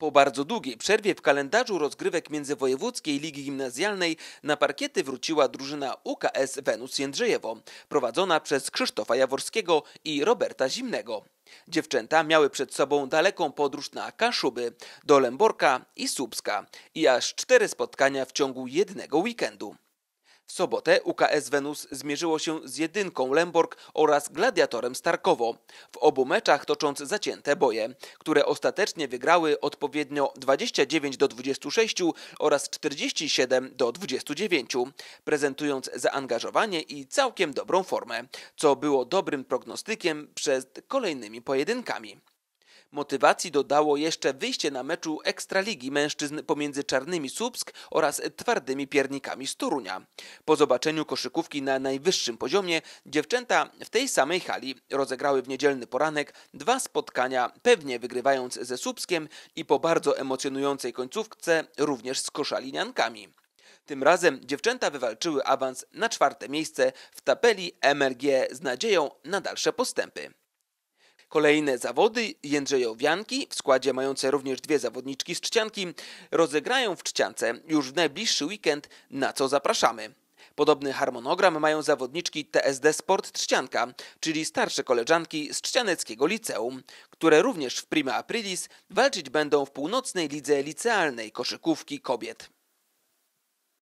Po bardzo długiej przerwie w kalendarzu rozgrywek międzywojewódzkiej ligi gimnazjalnej na parkiety wróciła drużyna UKS Wenus Jędrzejewo, prowadzona przez Krzysztofa Jaworskiego i Roberta Zimnego. Dziewczęta miały przed sobą daleką podróż na Kaszuby, do Lęborka i Słupska i aż cztery spotkania w ciągu jednego weekendu. W sobotę UKS Wenus zmierzyło się z jedynką Lemborg oraz Gladiatorem Starkowo. W obu meczach tocząc zacięte boje, które ostatecznie wygrały odpowiednio 29 do 26 oraz 47 do 29, prezentując zaangażowanie i całkiem dobrą formę, co było dobrym prognostykiem przed kolejnymi pojedynkami. Motywacji dodało jeszcze wyjście na meczu Ekstraligi mężczyzn pomiędzy Czarnymi Słupsk oraz Twardymi Piernikami z Torunia. Po zobaczeniu koszykówki na najwyższym poziomie dziewczęta w tej samej hali rozegrały w niedzielny poranek dwa spotkania, pewnie wygrywając ze Słupskiem i po bardzo emocjonującej końcówce również z koszaliniankami. Tym razem dziewczęta wywalczyły awans na czwarte miejsce w tabeli MLG z nadzieją na dalsze postępy. Kolejne zawody Jędrzejowianki, w składzie mające również dwie zawodniczki z Czcianki, rozegrają w Czciance już w najbliższy weekend, na co zapraszamy. Podobny harmonogram mają zawodniczki TSD Sport Trzcianka, czyli starsze koleżanki z Trzcianeckiego Liceum, które również w Prima Aprilis walczyć będą w północnej lidze licealnej koszykówki kobiet.